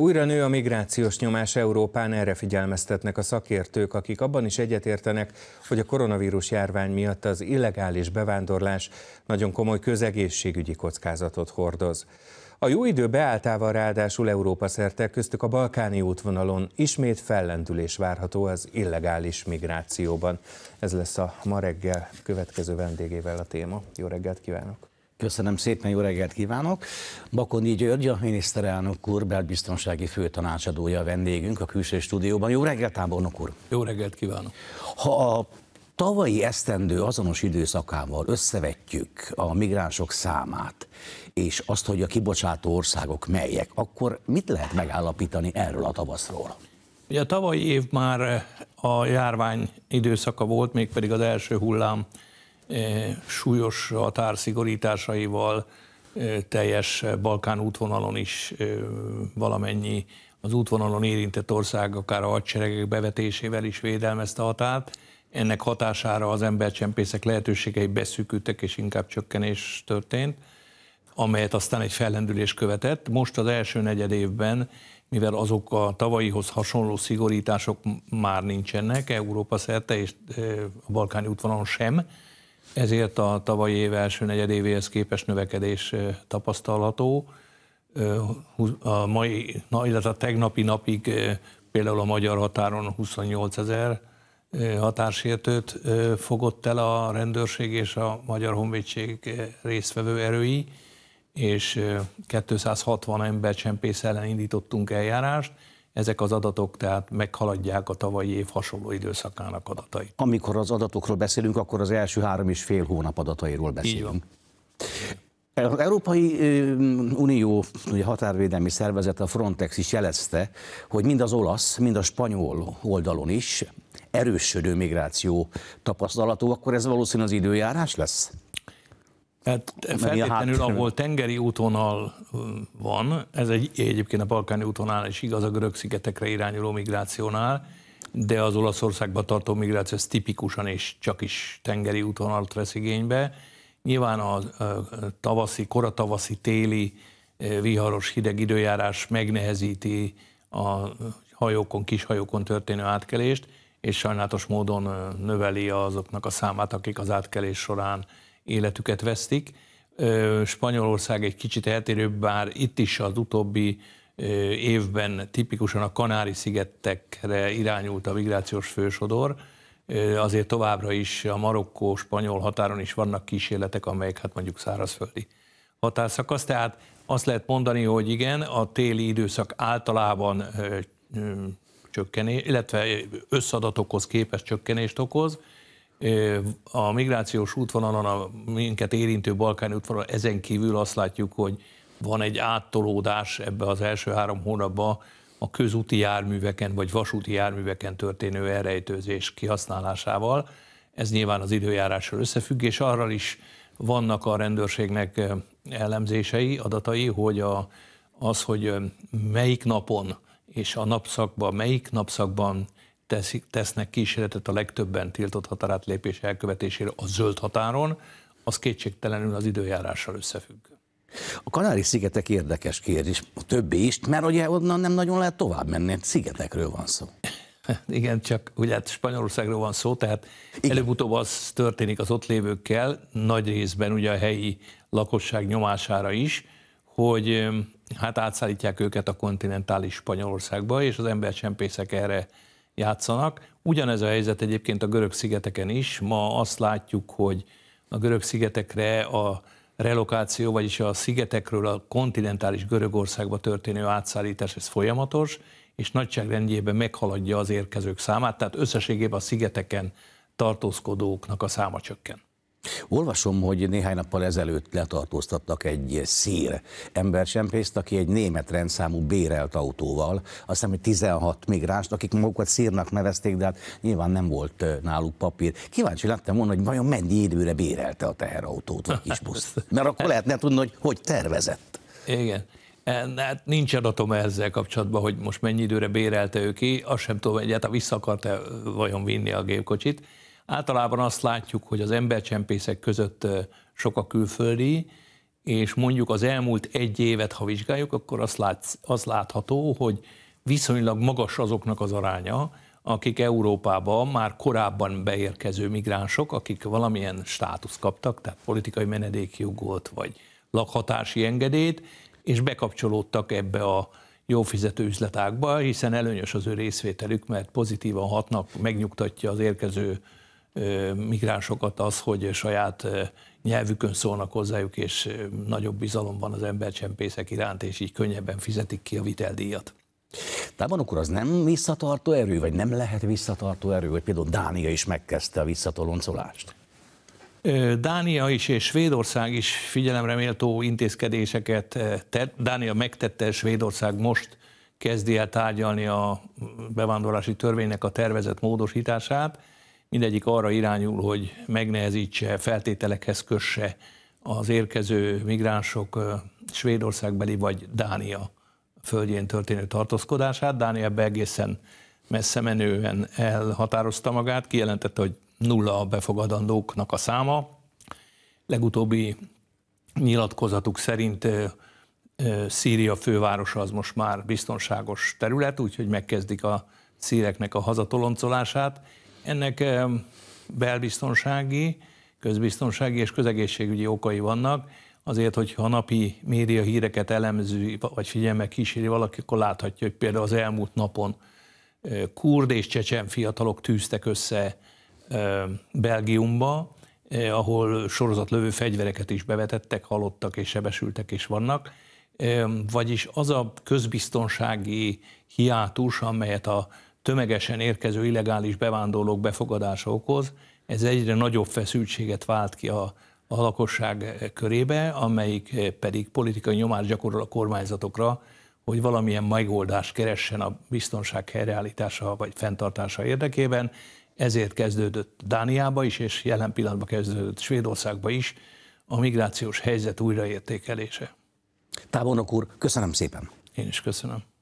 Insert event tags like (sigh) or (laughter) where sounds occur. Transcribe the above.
Újra nő a migrációs nyomás Európán, erre figyelmeztetnek a szakértők, akik abban is egyetértenek, hogy a koronavírus járvány miatt az illegális bevándorlás nagyon komoly közegészségügyi kockázatot hordoz. A jó idő beálltával ráadásul Európa szerte köztük a balkáni útvonalon ismét fellendülés várható az illegális migrációban. Ez lesz a ma reggel következő vendégével a téma. Jó reggelt kívánok! Köszönöm szépen, jó reggelt kívánok! Bakondi György, a miniszterelnök úr, belbiztonsági főtanácsadója a vendégünk a külső stúdióban. Jó reggelt, tábornok úr! Jó reggelt kívánok! Ha a tavalyi esztendő azonos időszakával összevetjük a migránsok számát, és azt, hogy a kibocsátó országok melyek, akkor mit lehet megállapítani erről a tavaszról? Ugye a tavalyi év már a járvány időszaka volt, mégpedig az első hullám E, súlyos határszigorításaival, e, teljes Balkán útvonalon is e, valamennyi az útvonalon érintett ország akár a hadseregek bevetésével is védelmezte a határt. Ennek hatására az embercsempészek lehetőségei beszűkültek, és inkább csökkenés történt, amelyet aztán egy fellendülés követett. Most az első negyed évben, mivel azok a tavalyihoz hasonló szigorítások már nincsenek, Európa szerte és a balkáni útvonalon sem, ezért a tavalyi év első negyedévéhez képes növekedés tapasztalható. A mai, na, illetve a tegnapi napig például a magyar határon 28 ezer határsértőt fogott el a rendőrség és a Magyar Honvédség résztvevő erői, és 260 csempész ellen indítottunk eljárást, ezek az adatok tehát meghaladják a tavalyi év hasonló időszakának adatai. Amikor az adatokról beszélünk, akkor az első három és fél hónap adatairól beszélünk. Az Európai Unió ugye határvédelmi szervezet, a Frontex is jelezte, hogy mind az olasz, mind a spanyol oldalon is erősödő migráció tapasztalatú, akkor ez valószínűleg az időjárás lesz? Hát feltétlenül, ahol tengeri útvonal hm, van, ez egy, egyébként a balkáni útvonal is igaz a görög szigetekre irányuló migrációnál, de az Olaszországba tartó migráció ez tipikusan és csak is tengeri útvonalat vesz igénybe. Nyilván a tavaszi, koratavaszi, téli viharos hideg időjárás megnehezíti a hajókon, kis hajókon történő átkelést, és sajnálatos módon növeli azoknak a számát, akik az átkelés során életüket vesztik. Spanyolország egy kicsit eltérő, bár itt is az utóbbi évben tipikusan a Kanári-szigetekre irányult a migrációs fősodor, azért továbbra is a marokkó-spanyol határon is vannak kísérletek, amelyek hát mondjuk szárazföldi határszakasz, tehát azt lehet mondani, hogy igen, a téli időszak általában csökkenés, illetve összadatokhoz képes csökkenést okoz, a migrációs útvonalon, a minket érintő balkáni útvonalon, ezen kívül azt látjuk, hogy van egy áttolódás ebbe az első három hónapban a közúti járműveken vagy vasúti járműveken történő elrejtőzés kihasználásával. Ez nyilván az időjárással összefügg, és arra is vannak a rendőrségnek elemzései, adatai, hogy a, az, hogy melyik napon és a napszakban, melyik napszakban teszik, tesznek kísérletet a legtöbben tiltott határátlépés elkövetésére a zöld határon, az kétségtelenül az időjárással összefügg. A Kanári-szigetek érdekes kérdés, a többi is, mert ugye onnan nem nagyon lehet tovább menni, hát szigetekről van szó. (laughs) Igen, csak ugye hát Spanyolországról van szó, tehát előbb-utóbb az történik az ott lévőkkel, nagy részben ugye a helyi lakosság nyomására is, hogy hát átszállítják őket a kontinentális Spanyolországba, és az embercsempészek erre játszanak. Ugyanez a helyzet egyébként a görög szigeteken is. Ma azt látjuk, hogy a görög szigetekre a relokáció, vagyis a szigetekről a kontinentális Görögországba történő átszállítás, ez folyamatos, és nagyságrendjében meghaladja az érkezők számát, tehát összességében a szigeteken tartózkodóknak a száma csökken. Olvasom, hogy néhány nappal ezelőtt letartóztattak egy szír embercsempészt, aki egy német rendszámú bérelt autóval, azt hiszem, hogy 16 migránst, akik magukat szírnak nevezték, de hát nyilván nem volt náluk papír. Kíváncsi lettem volna, hogy vajon mennyi időre bérelte a teherautót vagy kisbuszt. (laughs) Mert akkor lehetne tudni, hogy hogy tervezett. Igen. E, hát nincs adatom ezzel kapcsolatban, hogy most mennyi időre bérelte ő ki, azt sem tudom, egyáltalán vissza akarta vajon vinni a gépkocsit Általában azt látjuk, hogy az embercsempészek között sok a külföldi, és mondjuk az elmúlt egy évet, ha vizsgáljuk, akkor azt, látsz, az látható, hogy viszonylag magas azoknak az aránya, akik Európában már korábban beérkező migránsok, akik valamilyen státusz kaptak, tehát politikai menedékjogot vagy lakhatási engedélyt, és bekapcsolódtak ebbe a jó fizető üzletákba, hiszen előnyös az ő részvételük, mert pozitívan hatnak, megnyugtatja az érkező migránsokat az, hogy saját nyelvükön szólnak hozzájuk, és nagyobb bizalom van az embercsempészek iránt, és így könnyebben fizetik ki a viteldíjat. van akkor az nem visszatartó erő, vagy nem lehet visszatartó erő, hogy például Dánia is megkezdte a visszatoloncolást? Dánia is és Svédország is figyelemre méltó intézkedéseket tett. Dánia megtette, Svédország most kezdi el tárgyalni a bevándorlási törvénynek a tervezett módosítását mindegyik arra irányul, hogy megnehezítse, feltételekhez kösse az érkező migránsok Svédországbeli vagy Dánia földjén történő tartózkodását. Dánia ebbe egészen messze menően elhatározta magát, kijelentette, hogy nulla a befogadandóknak a száma. Legutóbbi nyilatkozatuk szerint Szíria fővárosa az most már biztonságos terület, úgyhogy megkezdik a szíreknek a hazatoloncolását. Ennek eh, belbiztonsági, közbiztonsági és közegészségügyi okai vannak, azért, hogyha napi média híreket elemző vagy figyelme kíséri valaki, akkor láthatja, hogy például az elmúlt napon eh, kurd és csecsen fiatalok tűztek össze eh, Belgiumba, ahol sorozatlövő fegyvereket is bevetettek, halottak és sebesültek is vannak, vagyis az a közbiztonsági hiátus, amelyet a tömegesen érkező illegális bevándorlók befogadása okoz, ez egyre nagyobb feszültséget vált ki a, a lakosság körébe, amelyik pedig politikai nyomást gyakorol a kormányzatokra, hogy valamilyen megoldást keressen a biztonság helyreállítása vagy fenntartása érdekében. Ezért kezdődött Dániába is, és jelen pillanatban kezdődött Svédországba is a migrációs helyzet újraértékelése. Tábornok úr, köszönöm szépen. Én is köszönöm.